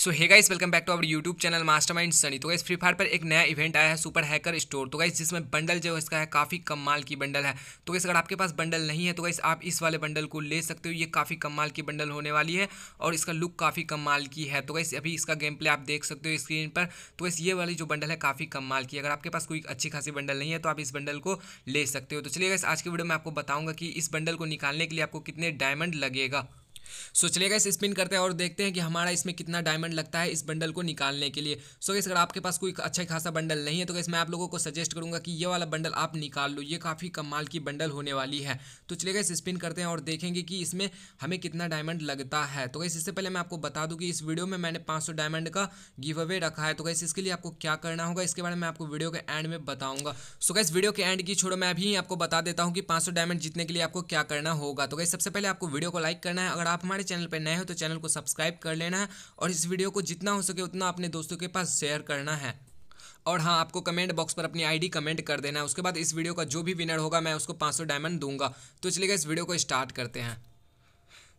so hey guys welcome back to our YouTube channel mastermind Sunny तो guys free fire पर एक नया event आया है सुपर हैकर स्टोर तो गाइस जिसमें बंडल जो इसका है काफ़ी कमाल की बंडल है तो गाइस अगर आपके पास बंडल नहीं है तो गाइस आप इस वाले बंडल को ले सकते हो ये काफ़ी कमाल की बंडल होने वाली है और इसका लुक काफ़ी कमाल की है तो गाइस अभी इसका गेम प्ले आप देख सकते हो स्क्रीन पर तो गाइस ये वाली जो बंडल है काफ़ी कमाल की अगर आपके पास कोई अच्छी खासी बंडल नहीं है तो आप इस बंडल को ले सकते हो तो चलिए गाइस आज की वीडियो में आपको बताऊँगा कि इस बंडल को निकालने के लिए आपको कितने डायमंड लगेगा सो so, चलिए गैस स्पिन करते हैं और देखते हैं कि हमारा इसमें कितना डायमंड लगता है इस बंडल को निकालने के लिए सो so, गैस अगर आपके पास कोई अच्छा खासा बंडल नहीं है तो गैस मैं आप लोगों को सजेस्ट करूंगा कि ये वाला बंडल आप निकाल लो ये काफ़ी कमाल की बंडल होने वाली है तो चलिए गैस स्पिन करते हैं और देखेंगे कि इसमें हमें कितना डायमंड लगता है तो गैस इससे पहले मैं आपको बता दूँ कि इस वीडियो में मैंने पाँच डायमंड का गिव अवे रखा है तो गैस इसके लिए आपको क्या करना होगा इसके बारे में आपको वीडियो के एंड में बताऊंगा सो गैस वीडियो के एंड की छोड़ो मैं अभी आपको बता देता हूँ कि पाँच डायमंड जीतने के लिए आपको क्या करना होगा तो गैस सबसे पहले आपको वीडियो को लाइक करना है अगर आप आप हमारे चैनल पर नए हो तो चैनल को सब्सक्राइब कर लेना है और इस वीडियो को जितना हो सके उतना अपने दोस्तों के पास शेयर करना है और हाँ आपको कमेंट बॉक्स पर अपनी आईडी कमेंट कर देना है उसके बाद इस वीडियो का जो भी विनर होगा मैं उसको 500 डायमंड दूंगा तो चलिए इस वीडियो को स्टार्ट करते हैं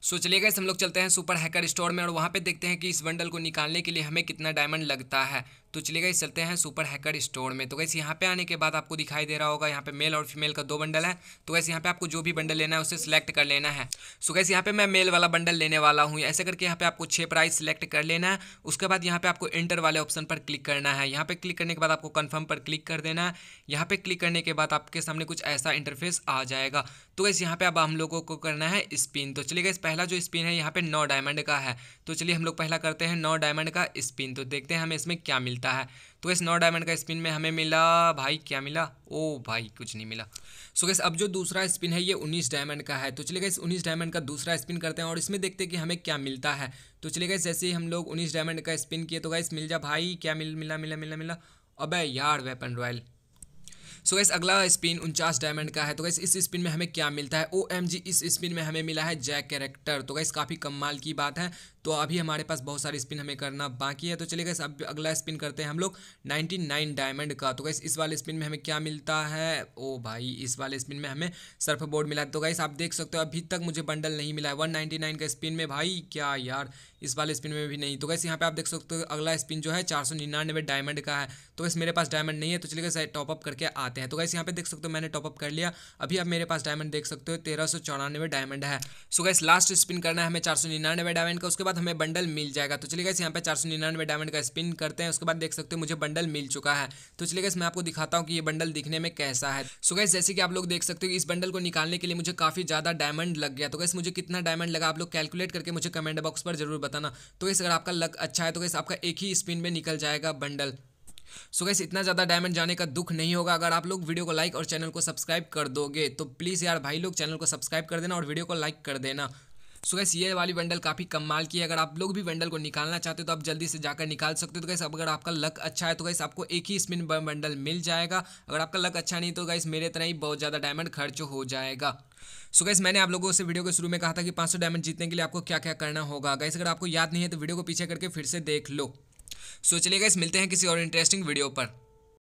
सो चलिएगा इस हम लोग चलते हैं सुपर हैकर स्टोर में और वहाँ पे देखते हैं कि इस बंडल को निकालने के लिए हमें कितना डायमंड लगता है तो चलिए गई चलते हैं सुपर हैकर स्टोर में तो गैस यहाँ पे आने के बाद आपको दिखाई दे रहा होगा यहाँ पे मेल और फीमेल का दो बंडल है तो गैस यहाँ पे आपको जो भी बंडल लेना है उसे सिलेक्ट कर लेना है सो गैस यहाँ पे मैं मेल वाला बंडल लेने वाला हूँ ऐसे करके यहाँ पे आपको छः प्राइस सिलेक्ट कर लेना है उसके बाद यहाँ पे आपको इंटर वाले ऑप्शन पर क्लिक करना है यहाँ पे क्लिक करने के बाद आपको कन्फर्म पर क्लिक कर देना है यहाँ पे क्लिक करने के बाद आपके सामने कुछ ऐसा इंटरफेस आ जाएगा तो गैस यहाँ पे अब हम लोगों को करना है स्पिन तो चलिए गैस पहला जो स्पिन है यहाँ पे नौ डायमंड का है तो चलिए हम लोग पहला करते हैं नौ डायमंड का स्पिन तो देखते हैं हमें इसमें क्या मिलता मिलता है तो इस नौ डायमंड का स्पिन में हमें मिला भाई क्या मिला ओ भाई कुछ नहीं मिला सो गैस अब जो दूसरा स्पिन है ये उन्नीस डायमंड का है तो चलिए गैस उन्नीस डायमंड का दूसरा स्पिन करते हैं और इसमें देखते हैं कि हमें क्या मिलता है तो चलिए गए जैसे ही हम लोग उन्नीस डायमंड का स्पिन किए तो गैस मिल जा भाई क्या मिल मिला मिला मिला मिला अब यार वेपन रॉयल सो गैस अगला स्पिन उनचास डायमंड का है तो गैस इस स्पिन में हमें क्या मिलता है ओ एम जी इस स्पिन में हमें मिला है जैक कैरेक्टर तो गैस काफ़ी कमाल की बात है तो अभी हमारे पास बहुत सारी स्पिन हमें करना बाकी है तो चलिए गैस अब अगला स्पिन करते हैं हम लोग नाइनटी नाइन डायमंड का तो गैस इस वाले स्पिन में हमें क्या मिलता है ओ भाई इस वाले स्पिन में हमें सर्फ बोर्ड मिला तो गैस आप देख सकते हो अभी तक मुझे बंडल नहीं मिला है वन का स्पिन में भाई क्या यार इस वाले स्पिन में भी नहीं तो गैस यहाँ पे आप देख सकते हो अगला स्पिन जो है चार सौ निन्यानवे डायमंड का है तो गैस मेरे पास डायमंड नहीं है तो चलिए गैस टॉपअप करके आते हैं तो गैस यहाँ पे देख सकते हो मैंने टॉपअप कर लिया अभी आप मेरे पास डायमंड देख सकते हो तेरह सौ चौरानवे डायमंड है सो गैस लास्ट स्पिन करना है हमें चार सौ निन्यानवे डायमंड का उसके बाद हमें बंडल मिल जाएगा तो चलिए गए यहाँ पे चार सौ निन्यानवे डायमंड का स्पिन करते हैं उसके बाद देख सकते हो मुझे बंडल मिल चुका है तो चलिए गए मैं आपको दिखाता हूँ कि ये बंडल दिखने में कैसा है सो गैस जैसे कि आप लोग देख सकते हो इस बंडल को निकालने के लिए मुझे काफी ज्यादा डायमंड लग गया तो गैस मुझे कितना डायमंड लगा आप लोग कैलकुलेट करके मुझे कमेंट बॉक्स पर जरूर बताना तो गैस अगर आपका लक अच्छा है तो गैस आपका एक ही स्पिन में निकल जाएगा बंडल सो so गैस इतना ज़्यादा डायमंड जाने का दुख नहीं होगा अगर आप लोग वीडियो को लाइक और चैनल को सब्सक्राइब कर दोगे तो प्लीज़ यार भाई लोग चैनल को सब्सक्राइब कर देना और वीडियो को लाइक कर देना सो गैस ये वाली बंडल काफ़ी कमाल की है अगर आप लोग भी बंडल को निकालना चाहते हो तो आप जल्दी से जाकर निकाल सकते हो तो गैस अगर आपका लक अच्छा है तो गैस आपको एक ही स्पिन बंडल मिल जाएगा अगर आपका लक अच्छा नहीं तो गैस मेरे तरह ही बहुत ज़्यादा डायमंड खर्च हो जाएगा सो so गैस मैंने आप लोगों से वीडियो के शुरू में कहा था कि 500 डायमंड जीतने के लिए आपको क्या क्या करना होगा गैस अगर आपको याद नहीं है तो वीडियो को पीछे करके फिर से देख लो सो so, चलिए गैस मिलते हैं किसी और इंटरेस्टिंग वीडियो पर